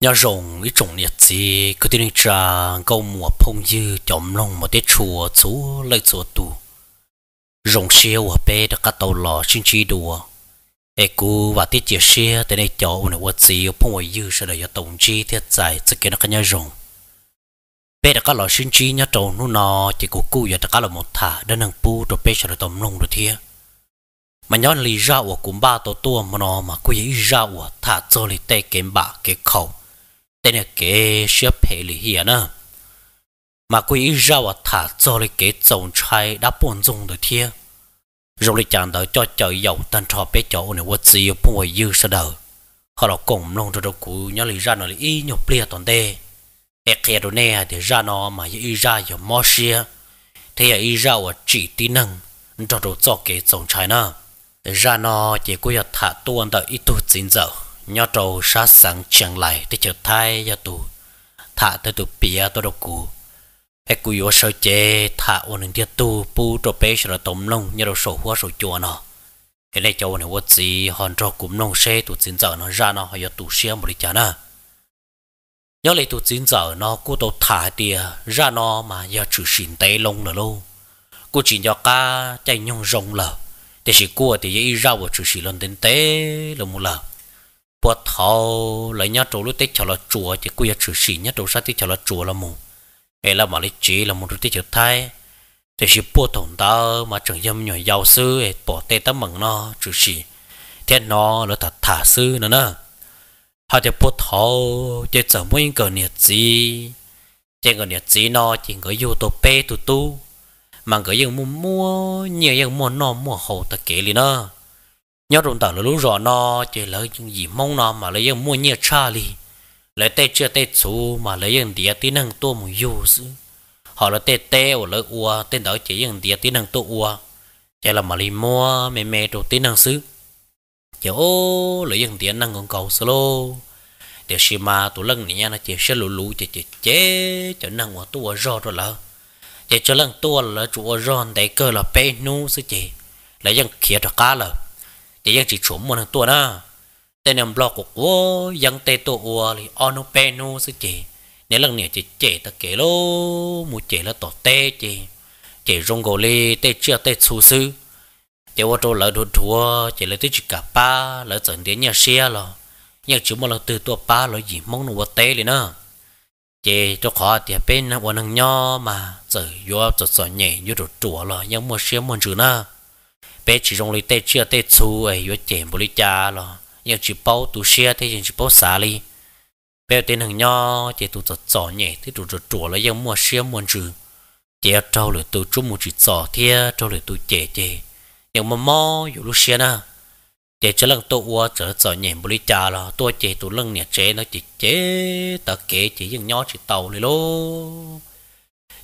nhà rồng ý trồng nhiệt gì cứ tin trà câu mùa phong dư chồng lòng một tết chùa chú lấy chùa tù rồng siêu ở bê đã cả tàu lò xin chi đùa ê cú và tiết chia xe tới đây cháu này quật gì phong ngoài dư sẽ đợi tổng chi thiết giải sự kiện cả nhà rồng bê đã cả lò xin chi nhà trầu nu nò chỉ của cú giờ đã cả là một thả đơn hàng pu rồi bê sẽ đợi tổng lòng rồi thiê mà nhón lì ra của cũng ba tổ tua mà nó mà cứ ý ra của thả cho lì tê kiếm bạ cái khẩu tên kế ship hệ lý hiền nè, mà quý ra và thả cho lý kế chồng trai đã buồn dùng được thiê rồi lý chàng đợi cho trời giàu tan trò bé chỗ này vật gì bùa dư sơ đầu họ là cùng lòng cho đầu cụ nhớ lý ra nó lý y nhục lia toàn tê e kia đồ nè thì ra nó mà y ra giờ mò xia thế là y ra và chỉ tí năng cho đồ cho kế chồng trai nè ra nó chỉ quý thả tuôn đợi ít tu chính dầu nhỏ trâu sa sáng chẳng lại để chờ thay gia tù thả tới tù bia tôi độc cụ hệ cụ yếu sơ chế thả ôn những tiết tu pu trò bê sơ tôm lông nhỏ đâu sổ hóa sổ chua nọ cái này cháu này quất gì hòn trò cúm nông xe tụ chín giờ nó ra nó hay tụ xe một đi chả nè nhớ lấy tụ chín giờ nó cú tàu thả tìa ra nó mà giờ chữ xin tay lông là lâu cú chỉ cho ca chạy nhung rồng lờ thế chỉ cua thì dễ ra vào chữ xin lên đến tế là một lần bộ thầu lấy nhá trâu lúc tết cho là chùa thì quay chữ sĩ nhá trâu sát tết cho là chùa là mù hay là mà lấy chỉ là một tết cho thay thì chỉ bộ thầu ta mà chẳng dám nhỏ giáo sư hay bỏ tê tấm mừng nó chữ sĩ thế nó là thật thả sư nữa nè họ thì bộ thầu thì chẳng muốn cờ nhiệt gì chỉ cờ nhiệt gì nó chỉ có yêu tổ bê tụ tu mà cái những mua mua nhiều những mua nó mua hậu ta kể liền nữa nhớ rung tàu lúc rõ nó chỉ lỡ những gì mong nó mà lấy những mua nhiều cha li lấy tê chưa tê chú mà lấy những địa tí năng tua mù dù sư họ là tê tê ở lỡ ua tên đó chỉ những địa tí năng tua ua chỉ là mà lấy mua mẹ mẹ đồ tí năng sư chỉ ô lấy những địa năng còn cầu sơ lô để xì mà tụ lần này nó chỉ sẽ lũ lũ chỉ chỉ chế cho năng của tua rõ rồi là chỉ cho lần tua là chủ rõ để cơ là bé nu sư chỉ lấy những kia đó cá là thì dân chỉ chủ một thằng tua đó tên em blog của cô dân tên tổ ua thì ono peno sư chị nếu lần này chị chị ta kể lô một chị là tổ tê chị chị rong gò lê tê chưa tê su sư chị ô tô lỡ đồ thua chị lấy tới chị cả ba lỡ dẫn đến nhà xe lò nhà chủ một lần từ tua ba lỡ gì mong nó tê liền nữa chị cho khó thì bên nó năng nhò mà giờ vô giờ giờ nhẹ vô đồ chùa lò nhưng mua xe mua chữ nữa bé chỉ rong lấy tay chia tay chú ấy yếu chém bồi cha lo nhưng chỉ bao tu xia thì nhưng chỉ bao xả li bé tên hằng nho chỉ tu chọn chọn nhẹ thì tu chọn chọn lấy nhưng mua xia mua chú chỉ trâu lấy tu chú mua chỉ chọn thế trâu lấy tu chè chè nhưng mà mò yếu lúc xia na chỉ chỉ lần tu uo chở chọn nhẹ bồi cha lo tu chỉ tu lần nhẹ chế nó chỉ chế ta kể chỉ nhưng nho chỉ tàu lấy lô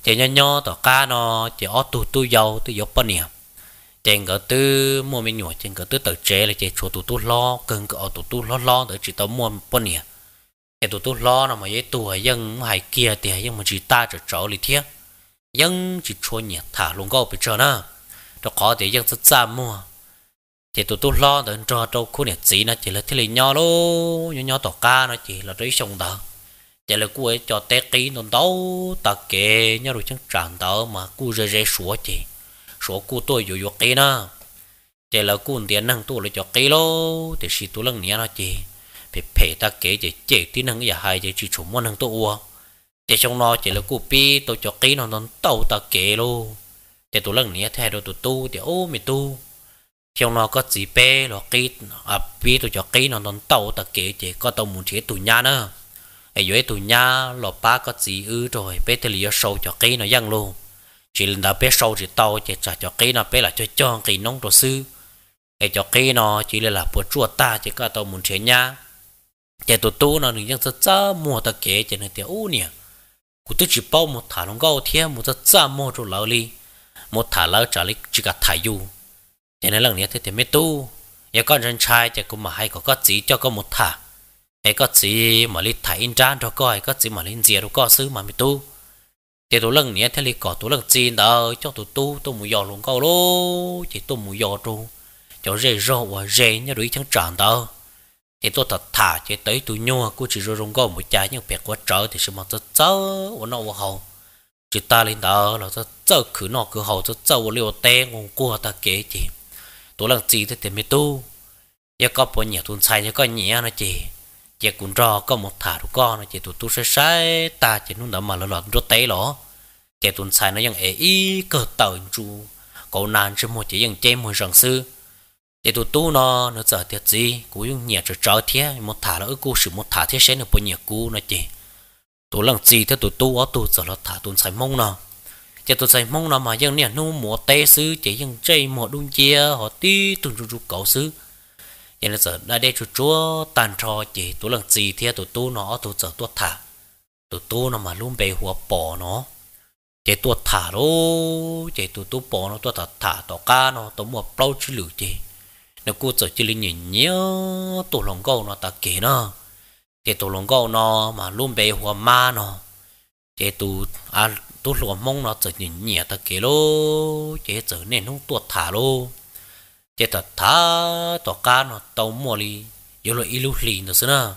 chỉ nho nho tao ca nó chỉ ót tù tu giàu tu giàu bao nhiêu trên cái tư mua mình nhỏ trên cái tư tự chế là chế chỗ tụ tụ lo cần cái tụ tụ lo lo tới chỉ tao mua bốn nè cái tụ tụ lo là mà cái tụ hay dân hay kia thì hay dân mà chỉ ta chỉ chỗ lì thiết dân chỉ chỗ nhỉ thả luôn câu bị chờ nè cho khó thì dân rất ra mua thì tụ tụ lo tới cho đâu khu này chị nó chỉ là thế là nhỏ lô nhỏ nhỏ tỏ ca nó chỉ là đấy sông đó chỉ là cô ấy cho té ký nó đâu ta kệ nhau rồi chẳng tràn đó mà cô rơi rơi xuống chị số cụ tôi dù dù kì nó để là cụ tiền năng tu là cho kì lô để xí tu lăng nhá nó chê phải phải ta kể để chế tí năng giả hai để chỉ chủ môn năng tu ua để trong nó chỉ là cụ pi tôi cho kì nó nó tàu ta kể lô để tu lăng nhá thay đồ tu tu để ô mày tu trong nó có gì bê nó kì à pi tôi cho kì nó nó tàu ta kể để có tàu muốn chế tu nhá nữa ai dưới tu nhá lọ ba có gì ư rồi bê thì lý sâu cho kì nó yăng luôn chỉ là bé sâu thì tàu chỉ trả cho cái nó bé là cho cho cái nông đồ sư cái cho cái nó chỉ là bữa chua ta chỉ có tàu muốn chế nha chỉ tụ tụ nó những cái chả mua ta kế chỉ là tiêu u nè cụ tức chỉ bao một thả lông gạo thiên một cái chả mua chỗ lão li một thả lão trả lý chỉ cả thải u, chỉ là lần này thì thì mới tu giờ con trai chỉ cũng mà hay có có chỉ cho có một thả cái có chỉ mà lý thải in trang cho coi có chỉ mà lý gì đâu có xứ mới tu thế tôi lần nhé thế là có tôi lần chín đó cho tôi tu tôi muốn giò luôn câu lô chỉ tôi muốn giò tru cho rề rô và rề nhá đối chẳng tròn đó thì tôi thật thả chỉ tới tôi nhua cô chỉ rồi rong câu một trái nhưng việc quá trời thì sẽ mà tôi chớ và nó hậu chỉ ta lên đó là tôi chớ cứ nó cứ hậu tôi chớ và liều té ngon cua ta kể chị tôi lần chín thì tiền mới tu giờ có bao nhiêu tuần sai giờ có nhẹ nó chị chỉ cũng rò có một thả đủ con chỉ tụt tụt sai sai ta chỉ nút đó mà lọt lọt rốt té lỏ chỉ tụt sai nó ยัง ế ý cơ tàu chú cậu nàng chứ một chỉ chỉ ยัง chém một rằng sư chỉ tụt tu nó nó sợ thiệt gì cũng yung nhẹ trở trở thế một thả nó cú sử một thả thế sẽ được bao nhiêu cú nó chỉ tụt lần gì thế tụt tu ó tụt sợ là thả tụt sai mông nó chỉ tụt sai mông nó mà vẫn mà ยัง nè nu múa té sư chỉ ยัง chơi múa đun chia họ tí tụt rú rú cậu sư nên là giờ đã để chú chúa tàn trò chỉ tụ lần gì thì tụ tu nó tụ giờ tụ thả tụ tu nó mà luôn bề hùa bỏ nó chỉ tụ thả đó chỉ tụ tu bỏ nó tụ thả thả tụ ca nó tụ mua bao chữ lử chỉ nó cú giờ chỉ linh nhìn nhớ tụ lòng câu nó ta kể nó chỉ tụ lòng câu nó mà luôn bề hùa ma nó chỉ tụ à tụ lòng mong nó giờ nhìn nhẹ ta kể lô chỉ giờ nên không tụ thả lô chế tọt thá tổ cá nó tàu mua li giờ lo ilu li nó xưa na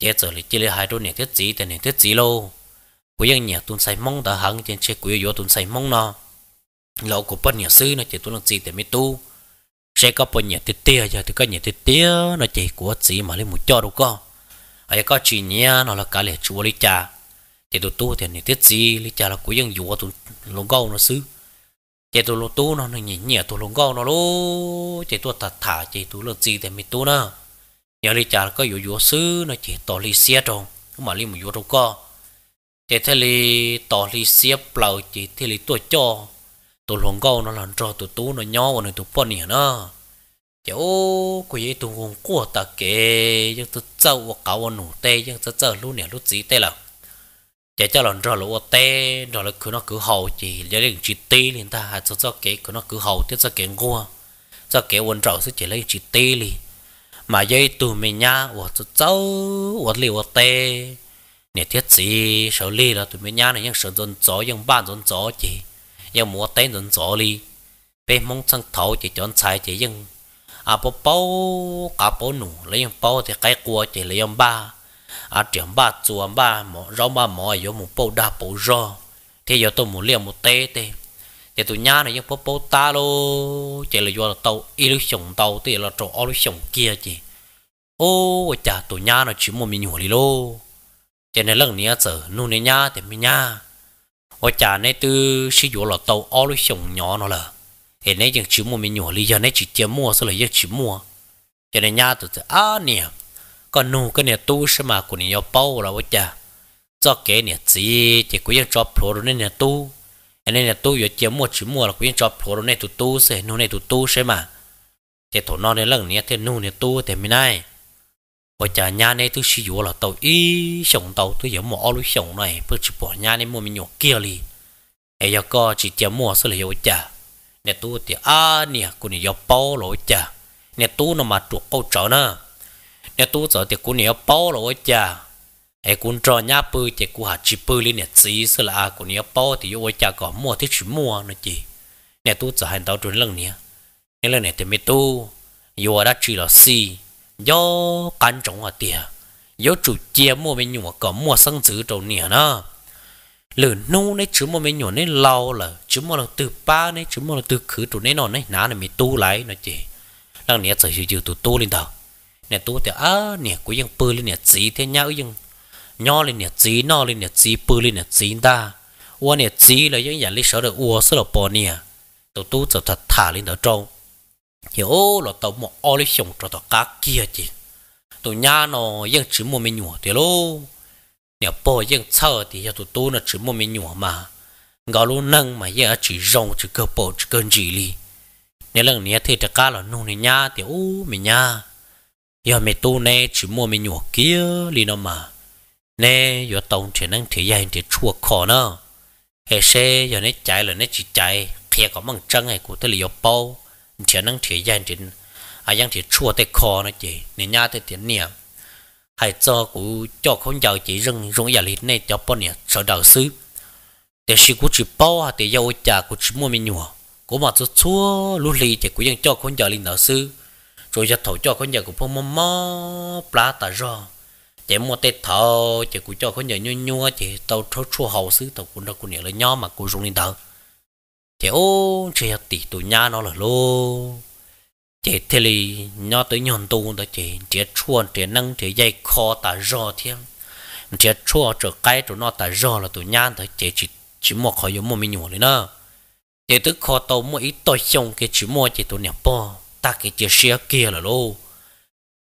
chế giờ li chế li hai đôi nè thiết gì thì nè thiết gì lâu của dân nhà tuân sai mong đã hăng trên chế của yo tuân sai mong nó lâu của bên nhà sư nó chế tuân làm gì thì mới tu sẽ có bên nhà thiết tia giờ thì có nhà thiết tia nó chế của gì mà lấy một cho đâu có ai có chỉ nhà nó là cả lệ chúa lý cha thì tu tu thì nè thiết gì lý cha là của dân yo tuân lông gâu nó xứ chế tôi lo tu nó nó nhỉ nhỉ tôi lo gò nó lo chế tôi thả thả chế tôi lo gì để mình tu nó nhớ lý trả có yếu yếu sư nó chế tỏ lý xia trong mà lý một yếu đâu có chế thế lý tỏ lý xia bầu chế thế lý tôi cho tôi lo gò nó làm cho tôi tu nó nhỏ nó tôi bỏ nhỉ nó chế ô cô ấy tôi không qua ta kể nhưng tôi trâu và cáo nó tê nhưng tôi trâu lúc này lúc gì tê là chạy cho lần rồi lũ tê rồi là cứ nó cứ hầu chỉ giờ lên chỉ tê liền ta hạt à, cho cho cái cứ nó cứ hầu, tiếp cho cái ngua cho cái quần trầu sẽ chỉ lấy chỉ tê liền mà dây tù mình nha của cho cháu của liu tê nè thiết gì sầu li là tụi mình nha này nhưng sợ dồn chó nhưng ba dồn chó chỉ nhưng mua tê dồn chó li bé mong sang thấu chỉ chọn sai chỉ nhưng à bố bố cá bố nụ lấy bố thì cái cua chỉ lấy ba à chuyện ba chuồng ba mỏ rau ba mỏ vô một bầu đa bầu rò thì giờ tôi muốn liền một tê tê thì tôi nhá này những bố bố ta lô chỉ là do là tàu sống tàu thì là chỗ sống kia chị ô chả tôi nhá nó chỉ một mình đi lô cho nên lần này giờ nu này nhà thì mình nhà ô chả này từ sử dụng là tàu sống nhỏ nó là hiện nay chỉ một mình hồi đi giờ này chỉ chia mua sau là chỉ mua cho nên tôi tụi à nè còn nụ cái nè tu sẽ mà của nè bao rồi chả cho cái nè gì chỉ của những cho phù rồi nè tu anh nè tu giờ chỉ mua chỉ mua là của những cho phù rồi nè tu tu sẽ nụ nè tu tu sẽ mà thế thổ non nè lần này, thì nụ nè tu thì mình này và chả nhà này tôi sử dụng là tàu y sống tàu tôi giống mỏ lối sống này bước chụp bỏ nhà này mua mình nhổ kia đi, ấy giờ co chỉ chỉ mua số là yêu chả nè tu thì à nè của nè yêu bao rồi chả nè tu nó mà chuột câu trở nữa nè tu sợ thì cũng nè bao rồi cha ai cũng cho nhá bự thì cũng hạt chỉ bự lên nè chỉ sợ là à, cũng nè bao thì ôi cha có mua thì chỉ mua nữa chị nè tu sợ hành tao trốn lần nè nè lần này thì mới tu yo đã chỉ là si yo cán trọng ở tiề yo chủ chia mua mấy nhung có mua sang chữ trâu nè nó lử nu này chữ mua mấy nhung này lâu là chữ mua là từ ba này chữ mua là từ khử trụ này nọ này ná này mới tu lại nó chị lần này sợ chịu chịu tu tu lên tao nè tu thì à nè cũng dân bự lên nè chỉ thế nhau dân nhỏ lên nè chỉ nó lên nè chỉ bự lên nè chỉ ta ua nè chỉ là những nhà lý sở được ua sở là bỏ nè tụi tu cho thật thả lên đó trâu hiểu ô là tàu một ô lý sông cho tàu cá kia chứ tụi nhà nó dân chỉ mua mình nhủa thì lô nè bò dân sợ thì giờ tụi tu nó chỉ mua mình nhủa mà ngào luôn nâng mà giờ chỉ rong chỉ cơ bò chỉ cơn gì li nè lần nè thì tất cả là nung nè nhà thì ô mình nhà giờ mẹ tu nè chỉ mua mẹ nhổ kia li nó mà nè giờ tông chỉ năng thì dài thì chua khó nó hệ xe giờ nè chạy là nè chỉ chạy kia có măng trăng hay của tôi li giờ bao chỉ năng thì dài thì à yang thì chua tới khó nó chị nè nhà tôi tiền niệm hay cho cụ cho con giàu chỉ rừng rừng giả lịt này cho bọn nè sợ đầu sư để sĩ cụ chỉ bao à để giàu trả cụ chỉ mua mẹ nhổ cụ mà cho chua lú lì thì cho con giàu linh đầu sư rồi giờ thầu cho con nhờ của phong mò mò plá ta rồi chỉ mua tê thầu chỉ cũng cho con nhờ nhua nhua chỉ tàu thâu chua hậu xứ tàu cũng đâu cũng nhờ là nhò mà cô dùng lên đầu chỉ ô chỉ hạt tỷ tụ nha nó là lô chỉ thế li nhò tới nhòn tu đó chỉ chỉ chua chỉ năng chỉ dây kho ta rồi thiên chỉ chua trở cái tụ nó ta rồi là tụ nha đó chỉ chỉ chỉ mua khỏi giống mua mình nhổ nữa chỉ tức kho tàu mua ít tôi xong cái chỉ mua chỉ tụ nhẹp bò ta cái chia sẻ kia là lô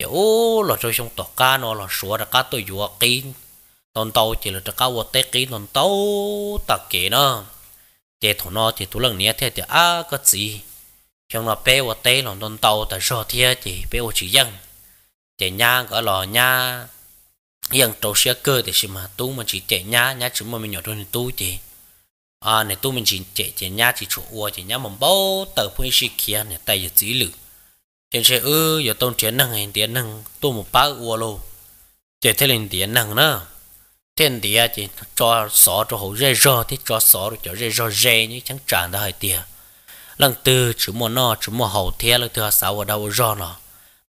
ô là rồi xong tỏ cá nó là sủa ra cá tôi vừa kín tòn tàu chỉ là ra cá vừa té kín tòn tàu ta kể nó chế thổ nó thì thú lần nia thế thì à có gì trong là bé vừa té là tòn tàu ta so thế thì bé vừa chỉ dân chế nhang ở lò nha dân trâu xe cơ thì xem mà tu mình chỉ chế nhá nhá chúng mà mình nhỏ rồi thì tu chỉ, à này tu mình chỉ chế chế nhá chỉ chỗ ua chỉ nhá mầm bao tờ phun xí kia này tay giờ dữ lực trên xe ư giờ tôn chiến năng hình tiến năng tu một ba ua lô để thế lên tiến năng nữa trên địa chỉ cho xó cho hổ rê rò thì cho xó rồi cho rê rò rê như chẳng tràn ra hơi tía lần từ chữ mò nọ chữ mò hậu thế là thừa sáu ở đâu rò nọ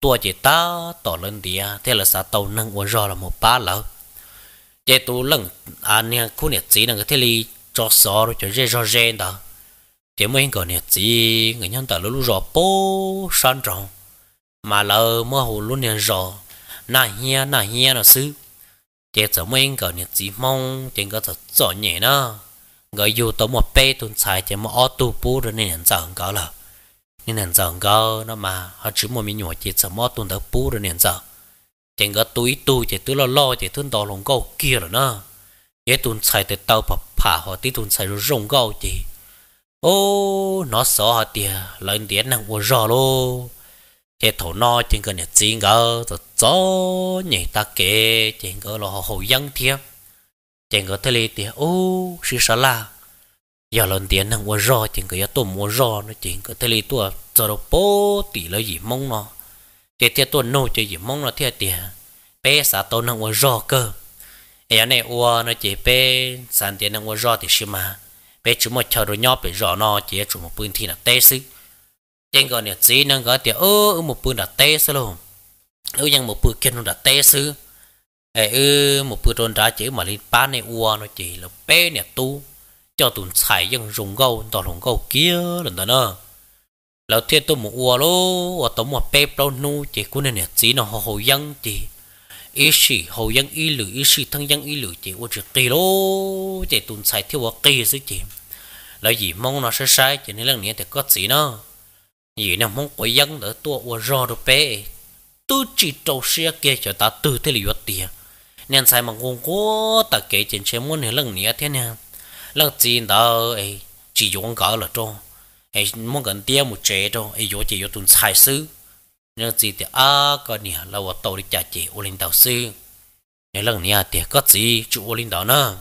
tua chỉ ta tỏ lên địa thế là xã tàu nâng ở rò là một ba lỡ để tu lần anh à, khu nhiệt sĩ năng cái thế li cho xó rồi cho rê rò rê đó chỉ mới còn nè chỉ người nhân ta luôn rõ bố san trọng mà lỡ mơ hồ luôn nè rõ nà hia nà hia nó xứ chỉ chỉ mới còn nè chỉ mong chỉ có thật rõ nhẹ nó người dù tổ một bê tuần xài chỉ mà ô tu bố rồi nên nhận rằng có là nên nhận rằng có nó mà họ chỉ một mình nhỏ chỉ chỉ mà tuần đó bố rồi nhận rằng chỉ có túi tu chỉ tôi lo lo chỉ tôi đòi lòng câu kia rồi nó cái tuần sai thì tao bập phá họ tí tuần sai rồi rong câu gì ô nó sợ hả tiề lần tiền năng của rõ lô thế thổ nó trên cái nhà chính ngờ rồi cho nhảy ta kể trên cái là hồ dân thiếp trên cái thế lì tiề ô sự sợ là giờ lần tiền năng của rõ trên cái tôi mua rõ nó trên cái thế lì tôi giờ đâu bố tỷ lấy gì mong nó thế thế tôi nô chơi gì mong nó thế tiề bé xã tôi năng của rõ cơ em này ua nó chỉ bé sản tiền năng của rõ thì xí mà bé chúng mà chờ rồi nhóc bé rõ nó chỉ chúng một bún thì là tê xứ trên gọi là gì nâng gọi thì ơ một bún là tê xứ luôn ơ nhưng một bún kia nó là tê xứ ê ư một bữa trôn đá chữ mà lên ba này ua nó chỉ là bé nè tu cho tụi xài dân rùng gâu tỏ rùng gâu kia lần đó nè lão thiên tôi một ua lô và tổng một bé bao nu chỉ cũng nên nè gì nó hồ hồ dân chỉ ý sĩ hậu dân ý lử ý sĩ thân dân ý lử chỉ có chuyện kỳ lô chỉ tụn sai theo quá kỳ chứ chị là gì mong nó sai sai chỉ nên lần này thì có gì nó gì nào mong quỷ dân đỡ tua qua rò đồ bé tu chỉ trâu xe kia cho ta từ thế liệu tiền nên sai mà ngon quá ta kể chuyện xem muốn hiểu lần này thế nè lần gì đó ấy chỉ dùng cả là cho, ấy mong gần tiền một chế cho, ấy vô chỉ vô tụn sai xứ nhớ gì thì à có nhỉ là vợ tàu đi trả chị ô linh tàu sư nhớ lần nhỉ thì có gì chú ô linh tàu nữa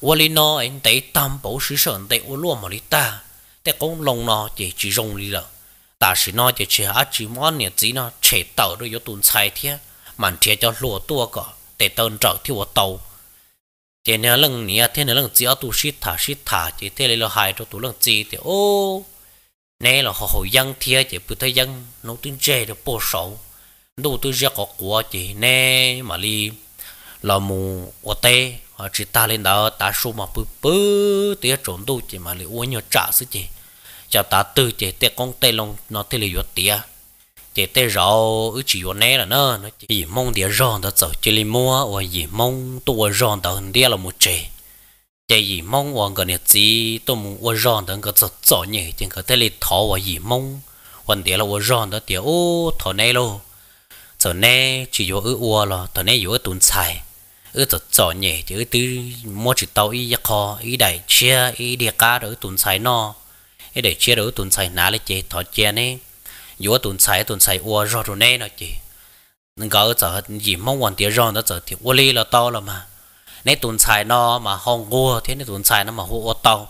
ô linh nó anh thấy tam bảo sứ sơn thấy ô luôn mà đi ta thế cũng lòng nó chỉ chỉ rong đi rồi ta chỉ nói chỉ chỉ hát chỉ món nhỉ chỉ nó chế tàu rồi vô tuần sai thế mà chế cho lùa tua cả để tơn trở thì vợ tàu thế nên lần nhỉ thì nên lần chỉ ở tu sĩ thả sĩ thả chỉ thế là hại cho tu lần chỉ thì ô nè là họ hội dân thia chỉ bữa thấy dân nó tin chê được bổ sầu đâu tôi ra có của chỉ nè mà li là mù ô tê họ chỉ ta lên đó ta số mà bự bự tía trốn đâu chỉ mà li uống nhiều trả sự chỉ cho ta từ chỉ tê con tê long nó tê là yết tía chỉ tê rau ứ chỉ yết nè là nó nó chỉ mong tía rong đó 走 chỉ li mua và chỉ mong tôi rong đó hình tía là một chỉ chạy gì mong hoàng cái này chỉ tôi muốn hoàng rong đó cái chỗ chỗ này chẳng cái thể là thọ hoàng gì mong hoàng địa là hoàng rong được địa ô thọ này luôn chỗ này chỉ có ở hoàng là thọ này có ở tồn tại ở chỗ chỗ nhỉ chứ từ mua chỉ tàu ý giặc họ ý đại chia ý địa cá rồi tồn tại nó ý đại chia rồi tồn tại nào lấy chỉ thọ chia này có tồn tại tồn tại hoàng rong rồi này nó chỉ nên gọi chỗ gì mong hoàn địa rong đó chỗ thì hoàng là tao là mà nên tuần xài nó mà hong gua thế nên tuần xài nó mà hô tàu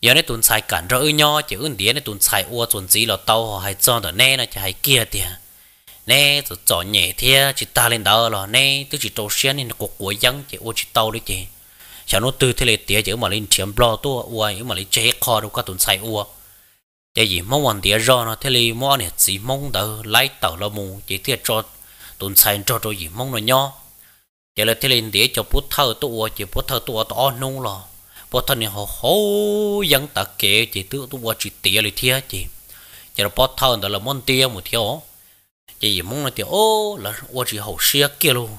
giờ nên tuần xài cản rỡ nho chứ ưng đĩa nên tuần xài ô chuẩn gì là tàu họ hay cho đó nè nó chỉ hay kia tiền nè tụi chó nhẹ thế chỉ ta lên đó là nè tôi chỉ trâu xe nên cuộc của dân chỉ ô chỉ tàu đi chị chẳng nó từ thế này tía chứ mà lên chiếm lo tôi chỉ mà lên chế kho đâu có tuần xài ô để gì mong hoàn tía rồi nó thế này mong này chỉ mong đỡ lấy tàu là mù chỉ thiệt cho tuần xài cho cho gì mong nó nho giờ là thế lên để cho bút thơ tụ chỉ bút thơ tụ to nung lo bút thơ này họ hố dân ta kể chỉ tự tụ chỉ tía lời thia chỉ giờ là bút thơ đó là món tía một thiếu chỉ gì mong là thì ô là ô chỉ hậu xe kia luôn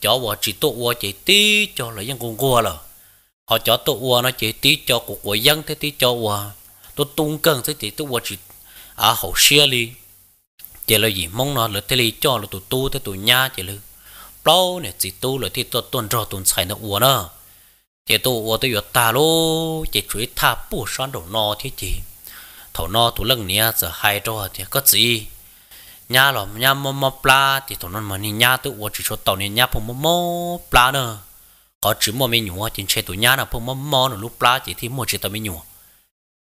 cho ô chỉ tụ ô chỉ tí cho là dân cùng qua là họ cho tụ ô nó chỉ tí cho của của dân thế tí cho ô tôi tung cần thế thì tụ ô chỉ à hậu xe đi chỉ là gì mong nó là thế li cho là tụ tu thế tụ nha chỉ là bao nè chỉ tu là thì tôi tuần rồi tuần sai nó uống nữa à. chỉ tu uống tôi yết ta lô chỉ chuối tha bù xoan đầu nọ thế chị thầu no tu lần nia giờ hai trò thì có gì nhà lò nhà mò mò pla thì tụi nó mà ni nhà tôi uống chỉ cho tàu ni nhà phong mò mò pla nữa có chữ mò mi nhụa trên xe tụi nhà nào phong mò mò nó lúc pla chỉ thì mua chỉ tao mi nhụa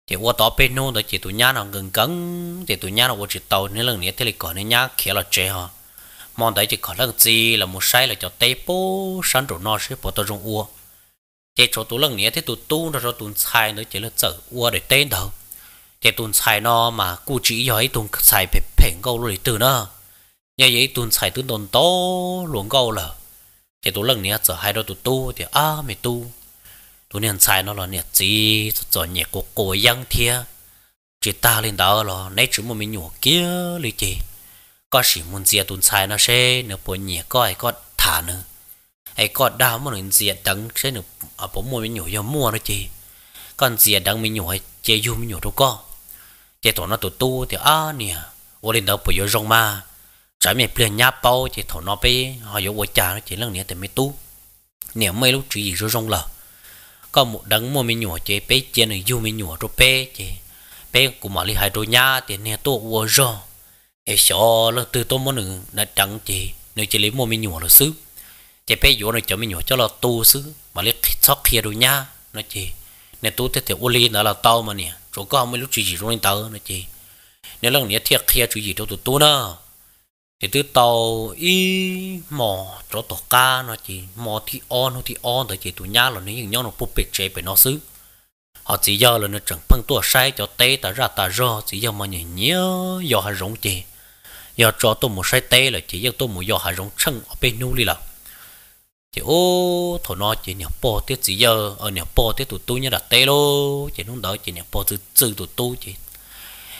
thì qua tỏ bên nô đó chỉ tụi nhà nào gần gần chỉ tụi nhà nào qua chỉ tàu nên lần nia thế là còn nên nhà kia là chơi hả mong đấy chỉ có lần gì là một sai là cho tê bố sẵn rồi nó sẽ bỏ tôi trong ua chế chỗ tú lần này thì tôi tu nó cho tôi sai nữa chỉ là sợ ua để tên đâu chỉ tôi sai nó mà cụ chỉ giỏi tôi sai phải phèn gâu rồi từ nữa, như vậy tôi sai tôi đồn to luồng gâu là chỉ tôi lần này sợ hai đôi tú tu thì à mày tu tôi nên sai nó là nhiệt gì cho nhiệt của cổ dân thia chỉ ta lên đó là nấy chữ một mình nhỏ kia lý chị có chỉ muốn diệt tụn sai nó sẽ nếu bố nhỉ có ai thả nữa ai có đau mà nó diệt đắng sẽ nếu ở bố mua mình nhổ cho mua nó chi còn diệt đắng mình nhổ hay chế du mình nhổ đâu có chế nó tụt tu thì à nè ô đâu bố vô rong ma trái mẹ pleon nhá bao chế thổ nó bê họ vô bố cha nó chế lần nè thì mới tu nè mấy lúc chỉ gì rong là có một đấng mua mình nhổ chế bê chế này du mình nhổ rồi bê chế cũng mà li hai rồi nhá thì nè tu vô để là từ tôi muốn nữa là chẳng chỉ nếu lấy mua mình nhổ là xứ chỉ phải vô này cho mình nhổ cho là tu xứ mà lấy sóc kia đồ nha nó chỉ nên tu thế thì ô li đó là tao mà nè rồi có mấy lúc chỉ chỉ rồi tao nó chỉ nếu lần này thiệt kia chỉ chỉ đâu tụi tu nữa thì từ tàu y mò chỗ tổ ca nó chỉ mò thì on nó thì on tới chỉ tụi nhá là nếu những nhau nó bụp bệt chế bởi nó xứ họ chỉ do là nó chẳng phân tua sai cho tê ta ra ta rò chỉ do mà nhìn nhớ do họ rộng chì giờ cho tôi một say tê là chỉ cho tôi một giờ hà rong chân ở bên nu đi là chỉ ô thổ nói chỉ nhà po tiết gì giờ ở nhà po tiết tụi tôi nhớ là tê lô chỉ lúc đó chỉ nhà po từ từ tụi tôi chỉ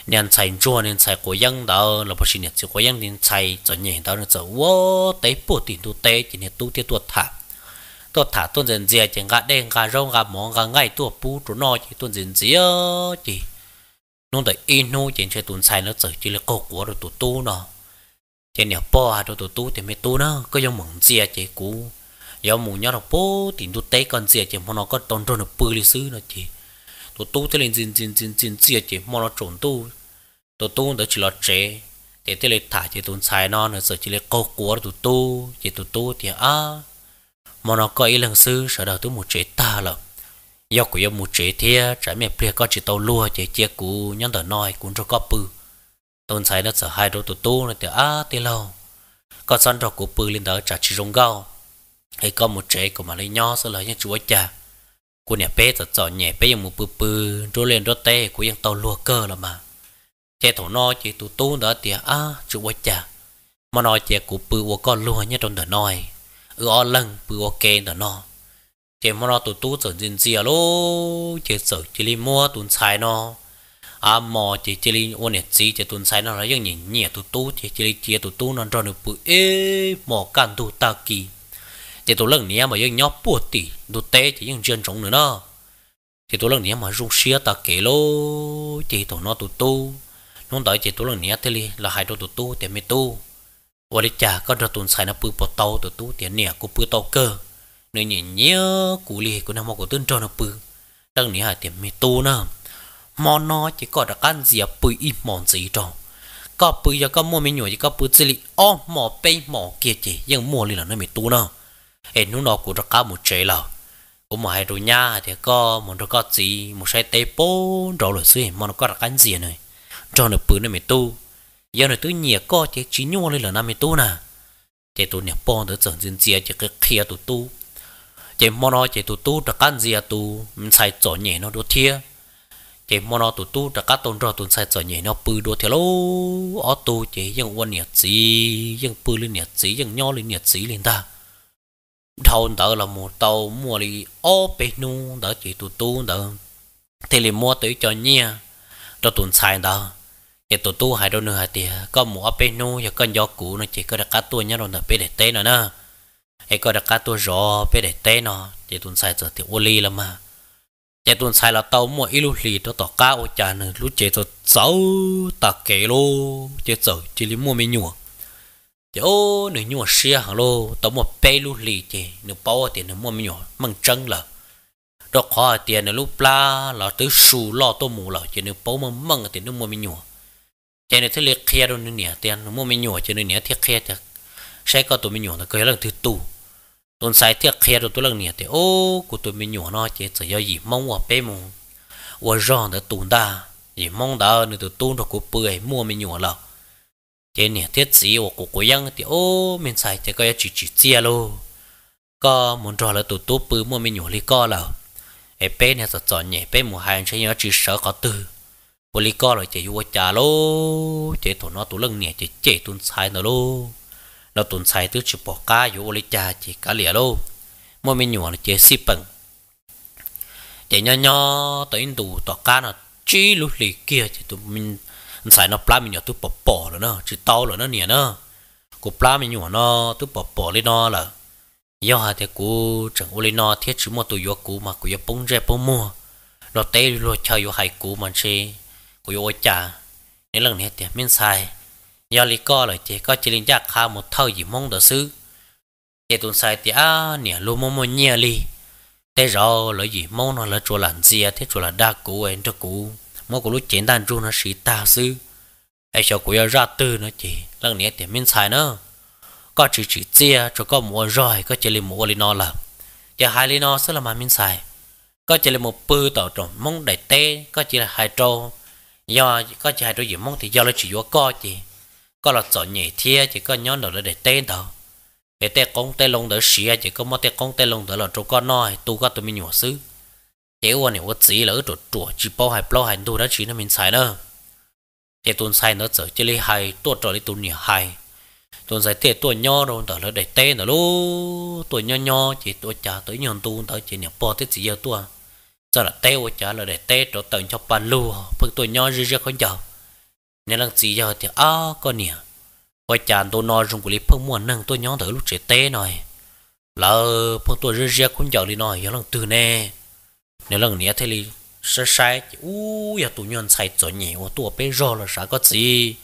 nên chạy chùa nên chạy của dân đó là bác sĩ nhận chỉ của dân nên chạy cho nhẹ đó là cho ô tê po tiền tụi tê chỉ nhà tu tiết tụt thả tụt thả tôi dần dìa chỉ gà đen gà rong gà món gà ngay tụt pu tụi nó chỉ tôi dần dìa chỉ nó tại ino trên chơi tuần sai nó chỉ là cổ của rồi tu tu nó trên nhà po à rồi tụt tu thì mới tu nó có giống mỏng chia chế cú do mù nhau đọc po thì tụt té còn chia chế mà nó có tồn trôn được bự lịch sử nó chỉ tu tu thì lên zin zin zin zin chia chỉ mà nó trốn tu tụt tu đó chỉ là chế thế thế lên thả chế tuần sai nó nó sợ chỉ là cổ của rồi tụt tu chỉ tụt tu thì à mà nó có ý lần sư sợ đầu tu một chế ta lộc do của một trẻ thia trái mẹ plei có chỉ tàu lúa chế chia cú nhân tờ nói cuốn cho có pư tôn sai nó sợ hai đôi tụ tu nó thì á thì lâu có sẵn trò của pư lên đó trả chỉ rong gao hay có một trẻ của mà lấy nho sợ lời như ấy cha của nhà bé sợ sợ nhẹ bé một pư pư rồi lên rồi tê của dân tàu lúa cơ là mà chế thổ nó chế tụ tu đó thì á ấy cha mà nói chế của pư của con lúa như trong tờ nói ở lần pư ok tờ nói chỉ mua nó tụt tụt trở dân gì lô chỉ sợ chỉ li mua tuần sai nó à mò chỉ chỉ li ôn nhật gì chỉ tuần sai nó là những nhìn nhẹ tụt tụt chỉ chỉ li chia tụt tụt nó rồi được bự ê mò cản tụt ta kỳ chỉ tụt lần này mà những nhóc bùa tỉ tụt té chỉ những chân trống nữa đó chỉ tụt lần này mà rung xia ta kể lô chỉ tụt nó tụt tụt nó đợi chỉ tụt lần này thế li là hai đôi tụt tụt tiền mít tụt วันนี้จ้าก็โดนตุนใส่นะปืนปอตโตตัวตู้เตียนเนี่ยกูปืนโตเกอร์ nên nhìn nhớ cụ lì của nó mà của tương tròn nó bự đằng này hả tiệm mì tu nè mò nó chỉ có đặc ăn gì à bự im mòn gì tròn có bự giờ có mua mình nhồi chỉ có bự xử lì ô mò bay mò kia chỉ nhưng mua lì là nó mì tu nè ê nó nó của đặc cá một chế là của mà hai rồi nha thì có một đứa có gì một xe tê bố rồi rồi xui mà nó có đặc ăn gì này tròn nó bự nó mì tu giờ này tôi nhỉ có chỉ chỉ nhua lì là nó mì tu nè chỉ tôi nhỉ bò tới dần dần chia chỉ cái kia tụi tu chế mono chế tụ tu trắc căn gì à mình sai chỗ nhẹ nó đôi thia chế mono nó tụ tu trắc căn tôn rồi tụ sai chỗ nhẹ nó bự đôi thia lô ó tụ chế ยัง quan nhiệt gì ยัง bự lên nhiệt gì ยัง nho lên nhiệt gì lên ta thâu đỡ là một tàu mua đi ó bê nu đỡ chế tụ tu đỡ thì liền mua tới cho nhia đó tụ sai đó chế tụ tu hai đôi nửa tiền có mua bê nu và con gió cũ nó chỉ có đặt cá tua nhá rồi nửa bê để tê nữa nè ai có đặc cá tôi rõ bé để té nó chạy tuần sai giờ thì ô li lắm mà chạy tuần sai là tàu mua ít lúc lì tôi tỏ cá ô chả nữa lúc chế tôi sáu tạ kệ lô chế giờ chỉ lấy mua mấy nhùa chạy ô nửa nhùa xe hàng lô tàu mua bảy lúc lì chạy nửa bao tiền nửa mua mấy nhùa măng trăng là đó khó tiền nửa lúc bla, là tới sù lo tôi mù là chạy nửa bao mà măng tiền nửa mua mấy nhùa chạy nửa thế liệt kia đâu nửa nè tiền nửa mua mấy nhùa chạy nửa nè thiệt kia thật sẽ có tụi mình nhổ là cái lần thứ tư tuần sai thiệt khía rồi tôi lần nè thì ô của tôi mình nhổ nó chỉ chỉ do gì mong hòa bê mù hòa ròn để tuôn đa gì mong đã nên tôi tụn được của bưởi mua mình nhổ lọ thế nè thiết gì của của của dân thì ô mình sai thì coi chỉ chỉ chia luôn, có muốn rồi là tụi tôi bưởi mua mình nhổ lý co là ai bé này sợ nhẹ bé mù hàng sẽ nhớ chỉ sợ có từ của lý co rồi chỉ vô trả luôn, chỉ tụi nó tụi lần nè chỉ chỉ tụi sai nó luôn nó tồn sai tức chụp bỏ cá vô lấy cha chỉ cá lìa lô mỗi mình nhổ nó chế xì bằng chế nho nho tới đủ cá nó chỉ lúc lì kia chỉ tụi mình sai nó plá mình nhổ tụi bỏ bỏ rồi nó chỉ to rồi nó nè nó cụ plá mình nhổ nó tụi bỏ bỏ lên nó là do hà thì chẳng ô lên nó thiết chỉ một tụi vô cụ mà cụ vô bông rẻ bông mua nó tê rồi chơi vô hai cụ mà chơi cụ vô cha nên lần này thì mình sai nhờ lý co lời chỉ có chỉ linh giác khá một thâu gì mong đỡ xứ chỉ tuần sai thì á nè lu mong mong nhẹ li thế rồi lời gì mong nó là chỗ làm gì thế chỗ là đa cũ em cho cũ mỗi cái chiến đàn ru nó xí ta xứ ai cho cũ ra tư nó chỉ lần nè thì mình sai nữa có chỉ chỉ chia cho có mua rồi có chỉ linh mua linh nó là chỉ hai linh nó sẽ là mà mình sai có chỉ là một bư tàu trộn mong đại tê có chỉ là hai trâu do có chỉ hai trâu gì mong thì do là chỉ vô co chỉ có là chỗ nhảy thia chỉ có nhón đầu để tên đó để tên con tên lông đỡ xìa chỉ có mất tên con tên lông đỡ là chỗ con nói tu có tụi mình nhỏ xứ chế quan này quất là ở chỗ chùa chỉ bao hai bao hai tu đã chỉ nó mình xài nữa thế tuần sai nó sợ chỉ lấy hai tuột trở đi tuần nhảy hai tuần sai thế tuần nho rồi đỡ là để tên đó luôn tuần nho nho chỉ tuần chả tới nhon tu tới chỉ nhỉ bao thế gì giờ tuần giờ là tê của chả là để tê chỗ tận cho bàn lu bực tuần nho gì ra không chào nên là chỉ giờ thì à con nè, quay chán tôi nói dùng của lý phong muốn nâng tôi nhón tới lúc trẻ té này là phong tôi rơi ra cũng giờ đi nói giờ lần từ nè nếu lần này thì lý sai sai u giờ tôi nhân sai cho nhỉ ô tụi bé rò là sao có gì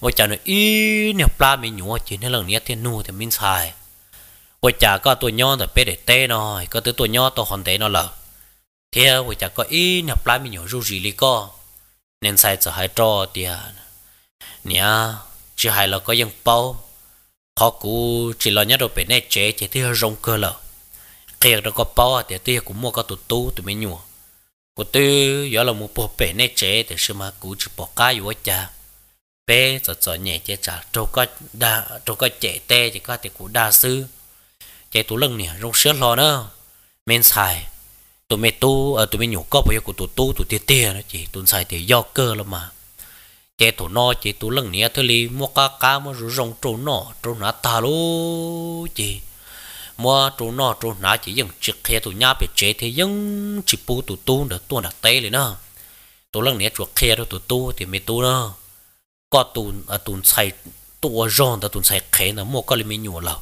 ô chả nói ý nhập la mình nhúa chỉ nên lần này thấy nu thì mình sai ô chả có tôi nhón rồi bé để té rồi có tới tôi nhón tôi hòn té nó lờ thế ô chả có ý nhập la mình nhúa ru gì lý co nên sai cho hai trò tiền à. nha chỉ hai là có dân bao khó cũ chỉ lo nhất đồ bên này chế chỉ thấy rong cơ lở kia đó có bao thì tôi cũng mua có tụt tu tụi mình nhua của tôi giờ là một bộ bên này chế thì xem mà cũ chỉ bỏ cá vô cha bé cho cho nhẹ chế trả trâu có đa trâu có chế tê chỉ có thì cũ đa sư chế tụ lần nè rong sữa lo nữa men xài tụi mày tu ờ, tụi mày nhổ cốc bây của tụi tu tụi tiệt tiệt nó chỉ tụi xài thì do lắm mà chế tụi nó chỉ tụi lần nĩa thôi li mua cá cá mua rong trụ nó trụ nó ta lú chỉ mua trụ nó trụ nó chỉ dùng chiếc kia tụi nhà bị chế thì dùng chỉ bu tụi tu được tuôn đặt tay เลย nữa tụi lần nĩa chuột kia đó tụi tu thì mày tu nữa có tụi ờ, tụi xài tụi rong tụi xài khé nữa mua có li mày nhổ lâu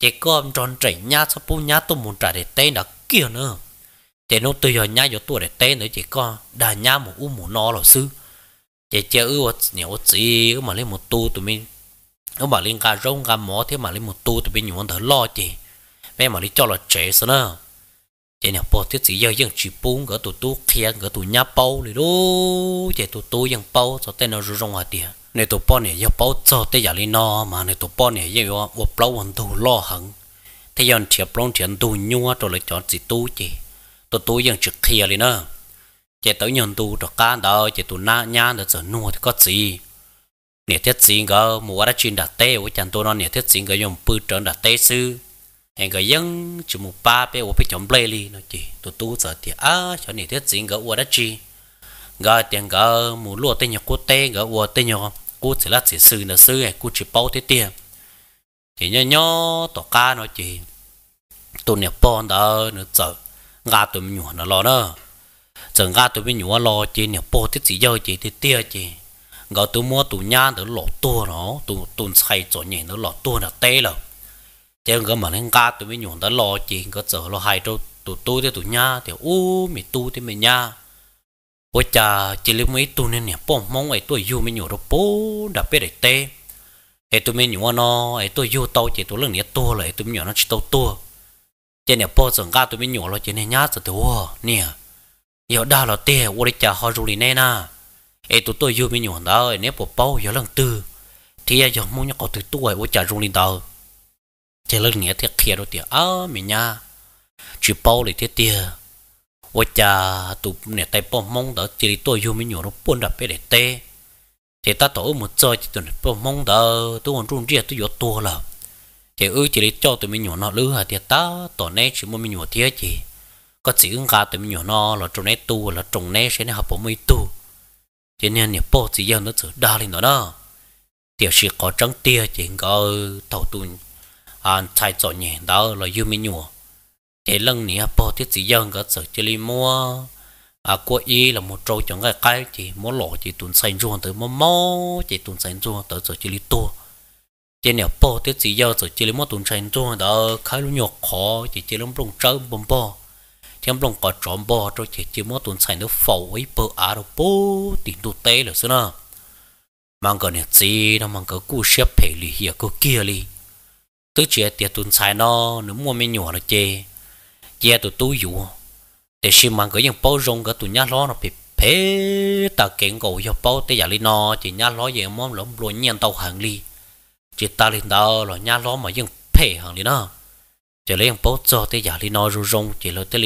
chế con tròn chảy nhá sắp bu nhá tụi muốn trả để tay nó kia nữa chị nó từ giờ nhá cho tôi để tên nữa chị con đà nhá một u một no là sư chị chơi ư ở nhiều gì ư mà lên một tu tụi mình ư mà lên cả rông cả mỏ thế mà lên một tu tụi mình nhiều thở lo chị mẹ mà đi cho là trẻ sao nữa chị nhà bỏ thiết gì giờ dân chỉ buông gỡ tụi tu kia gỡ tụi nhá bao rồi đó chị tụi tu dân bao cho tên nó rong hoa tiền này tụi bao này giờ bao cho tên giờ lên no mà này tụi bao này giờ ở bao hoàn tu lo hẳn thế giờ chỉ bao chỉ tu nhua cho lấy cho chỉ tu chị tôi tôi dân trực kia đi nữa chế tới nhận tu cho cá đó chế tu na nhá được giờ nuôi thì có gì nhiệt thiết gì ngờ mùa đã chuyên đặt tê của chàng tôi nó nhiệt thiết gì ngờ dùng bự trơn đặt tê sư hẹn người dân chỉ một ba bé của bé chồng play đi nó chỉ tôi tu giờ thì á cho nhiệt thiết gì ngờ ua đã chi ngờ tiền ngờ mùa lúa tê nhọ cô tê ngờ ua tê nhọ cô chỉ là chỉ sư nó sư hẹn cô chỉ bao thế tiền thì nhớ nhớ tỏ cá nó chỉ tôi nhập bon đó nó giờ ga tụi mình nhủa nó lo đó chẳng ga tụi mình nhủa lo chỉ nhiều bố thì chỉ giờ chỉ thì tia chỉ ngã tụi mua tụi nhà tụi lọ tua nó tụi tụi xài chỗ nhỉ nó lọ tua nó tê rồi chứ ngã mà lên ga tụi mình nhủa nó lo chỉ ngã chờ lo hai chỗ tụi tôi thì tụi nhà thì u mình tu thì mình nhà bố cha chỉ lấy mấy tu nên nè bố mong ấy tôi yêu mình nhủa đâu bố đã biết để tê ấy tụi mình nhủa nó ấy tôi yêu tao chỉ tụi lần nè tua lại tụi mình nhủa nó chỉ tao tua chỉ nè bỏ rừng ga tụi mình nhổ lo chỉ nè nhát rồi tụi nè giờ đa là tè u đi chả họ rủ nè na ê tụi tôi yêu mình nhổ đó nè bỏ bao giờ lần tư thì giờ muốn nhắc cậu tụi tôi u chả rủ đi đâu chỉ lần nghe thiệt kia rồi tiệt à mình nha chỉ bao để thiệt tiệt u chả tụi nè tay bỏ mong đó chỉ tôi yêu mình nhổ nó buồn đập để tè thì ta tổ một chơi chỉ tụi nè bỏ mong đó tụi còn run rìa tụi yếu to lắm chỉ ư chỉ để cho tụi mình nhổ nó lứa hả thiệt ta tổ nét chỉ muốn mình nhổ thiệt chỉ có chỉ ứng gà tụi mình nhổ nó là trồng nét tu là trồng nét sẽ học bổng mấy tu cho nên nhà bố chỉ giao nó sửa đa lên nó đó tiểu sĩ có trắng tia chỉ có thầu tu an thay cho nhẹ đó là yêu mình nhổ thế lần này bố thiết chỉ giao có sửa chỉ đi mua à cô y là một trâu chẳng cái cái chỉ muốn lộ chỉ tuần xanh ruộng tới mò mò chỉ tuần xanh ruộng tới sửa chỉ li tua chỉ nếu bỏ tiết gì giờ rồi chỉ lấy một tuần trên trong đó khai luôn nhọc khó chỉ chỉ lắm lòng trâu bông bò chỉ lắm lòng có trộm bò rồi chỉ chỉ một tuần trên nó phẩu với bờ á đâu bố tiền đồ tê là sao mang cái này gì nó mang cái cú xếp phải lì hiệp cái kia lì tức chỉ tiết tuần trên nó nếu mua mấy nhỏ nó chê chê tụi tôi dụ để xem mang cái những bao rong cái tuần nhá lo nó bị phê ta kiện cổ cho bao tê giả lì nó chỉ nhá lo gì mong lắm luôn nhận tàu hàng lì chỉ ta lên đó là nhà lo mà dân phê hàng đi nó chỉ lấy ông bố cho tới giờ đi nói rung rung chỉ lấy tới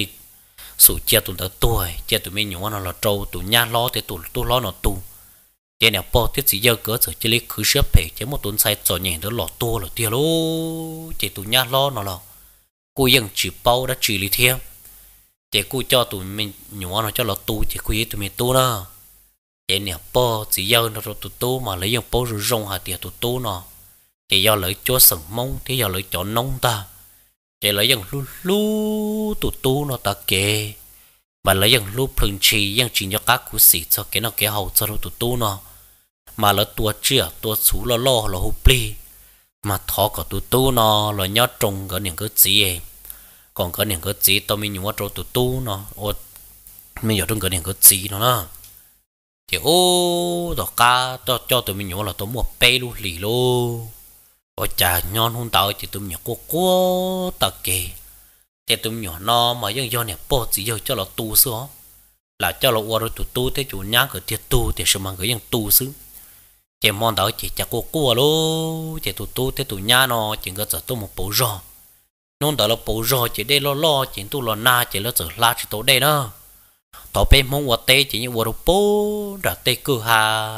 sự sủ chia tụi đó tuổi chia tụi mình nhúng nó là trâu tụi nhà lo tới tụi tụi lo nó tu, chỉ nè bố tiếp chỉ giờ cửa rồi chỉ lấy cứ xếp phê chỉ một tuần sai cho nhảy đó lọ tua là tiêu lô chỉ tụi nhà lo nó là cô dân chỉ bao đã chỉ lý thiêm chỉ cô cho tụi mình nhúng nó cho là tu chỉ cô ý tụi mình tu đó chỉ nè bố chỉ giờ nó là tụi tu mà lấy ông bố rồi rung hà tiệt tụi tu nó thì do lợi chúa sừng mông thì do lợi chỗ nông ta chỉ lợi dân lu lu tụ tu nó ta kê mà lợi dân lu phừng chi dân chỉ cho các cú sĩ cho cái nó cái hậu cho nó tụ tu nó mà lợi tua chia à, tua chú lo lo lo hụp li mà thọ có tụ tu nó là nhớ trùng cái những cái gì ấy còn cái những cái gì tôi mình nhớ vào chỗ tụ tu nó ô mình nhớ trong cái những cái gì nó nó thì ô đó cá cho cho tụi mình nhớ là tôi mua bê luôn lì luôn ở chả nhon hôn tao chỉ tụm nhỏ cố cố tao kì thế tụm nhỏ nó mà dân do này bỏ chỉ giờ cho nó tu sửa là cho nó qua rồi tụ tu thế chủ nhá cái tiệt tu thế sự mang cái dân tu sửa chỉ mong tao chỉ cha cố cố lô chỉ tụ tu thế tụ nhá nó chỉ cái giờ tu một bộ rò nôn tao là bộ rò chỉ đây lo lo chỉ tu lo na chỉ lo giờ la chỉ tổ đây đó tao bé mong qua tê chỉ như qua đồ bố đã tê cứ hà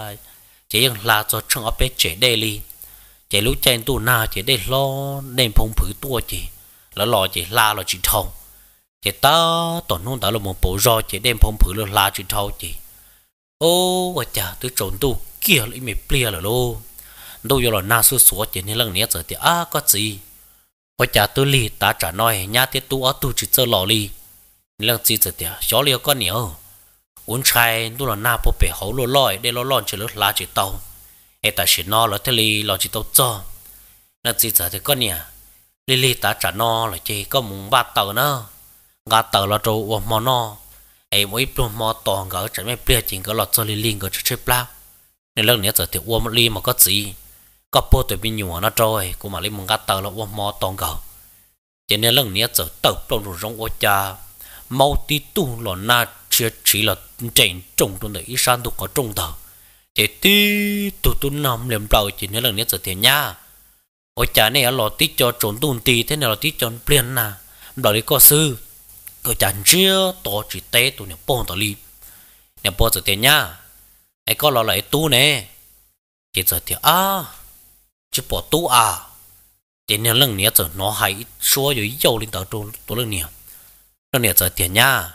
chỉ dân la cho trong ở bé trẻ đây liền chỉ lúc trên tu na chỉ để lo đem phong phử tua chỉ là lo chỉ la lo chỉ thâu chỉ ta toàn nôn ta là một bộ do chỉ đem phong phử là la chỉ thâu chỉ ô và chả tôi trốn tu kia là mình plia là lô đâu giờ là na số số chỉ nên lần nét giờ thì à có gì và chả tôi lì ta trả nói nhà thế tu ở tu chỉ chơi lò lì lần gì giờ thì xóa liều con nhiều uống chai tôi là na bộ bể hấu lo lòi để lo lòn chỉ lúc la chỉ tàu ai ta chỉ no là thế li lo chỉ tao cho nó chỉ giờ thì con nè li li ta trả no là chỉ có mùng ba tàu nữa gà tàu là trâu uổng mò no ai mỗi plum mò tàu gỡ chả mấy bia chỉ có lo cho li li gỡ cho chơi plau nên lần này giờ thì uổng li mà có gì có bố tụi bên nhùa nó trôi cũng mà li mùng gà tàu là uổng mò tàu gỡ cho nên lần này giờ tàu trong rồi rong ô cha mau tí tu là na chưa chỉ là chỉnh trồng trong đời ý san tu có trong tàu chị tí tụ tụ nằm liền bao chị nữa lần nữa sợ tiền nha ôi cha này lo tí cho trốn tụn tì thế này lo tí cho plien nà đó đi có sư có chẳng chưa, tổ chỉ tế tụ nè bông tổ li nè bông sợ tiền nha ai có lo lại tu nè chị sợ tiền à chứ bỏ tu à chị nè lần nữa sợ nó hay xua rồi dầu lên tàu trốn tụ lần nữa lần nữa sợ tiền nha